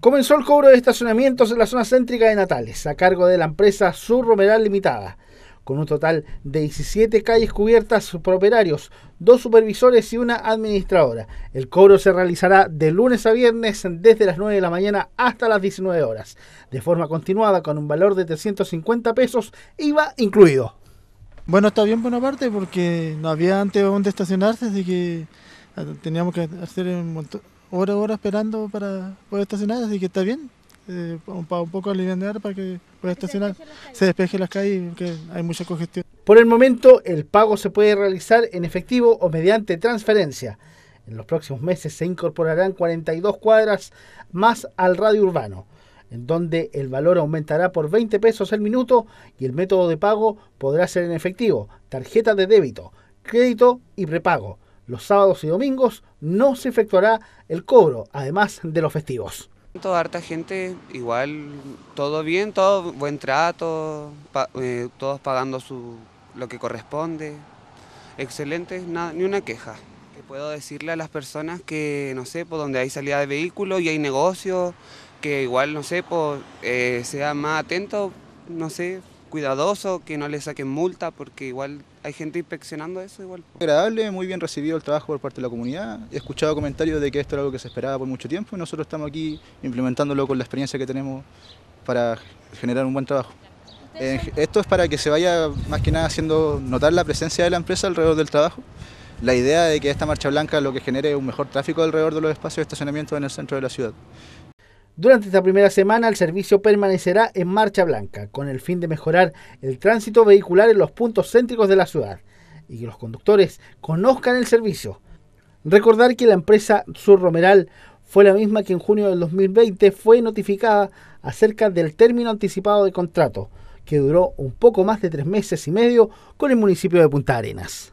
Comenzó el cobro de estacionamientos en la zona céntrica de Natales, a cargo de la empresa Sur Romeral Limitada, con un total de 17 calles cubiertas por operarios, dos supervisores y una administradora. El cobro se realizará de lunes a viernes desde las 9 de la mañana hasta las 19 horas, de forma continuada con un valor de 350 pesos, IVA incluido. Bueno, está bien buena parte porque no había antes dónde estacionarse, así que ah, teníamos que hacer un montón horas hora esperando para poder estacionar, así que está bien. Eh, para un poco aliviar para que pueda estacionar, se despeje las calles que hay mucha congestión. Por el momento, el pago se puede realizar en efectivo o mediante transferencia. En los próximos meses se incorporarán 42 cuadras más al radio urbano, en donde el valor aumentará por 20 pesos el minuto y el método de pago podrá ser en efectivo, tarjeta de débito, crédito y prepago los sábados y domingos no se efectuará el cobro, además de los festivos. Toda harta gente, igual, todo bien, todo buen trato, eh, todos pagando su, lo que corresponde, excelente, nada, ni una queja. Puedo decirle a las personas que, no sé, por donde hay salida de vehículos y hay negocios, que igual, no sé, por, eh, sea más atento, no sé, Cuidadoso, que no le saquen multa, porque igual hay gente inspeccionando eso igual. Agradable, muy bien recibido el trabajo por parte de la comunidad. He escuchado comentarios de que esto era algo que se esperaba por mucho tiempo y nosotros estamos aquí implementándolo con la experiencia que tenemos para generar un buen trabajo. esto es para que se vaya más que nada haciendo notar la presencia de la empresa alrededor del trabajo. La idea de que esta marcha blanca lo que genere un mejor tráfico alrededor de los espacios de estacionamiento en el centro de la ciudad. Durante esta primera semana el servicio permanecerá en marcha blanca con el fin de mejorar el tránsito vehicular en los puntos céntricos de la ciudad y que los conductores conozcan el servicio. Recordar que la empresa Sur Romeral fue la misma que en junio del 2020 fue notificada acerca del término anticipado de contrato, que duró un poco más de tres meses y medio con el municipio de Punta Arenas.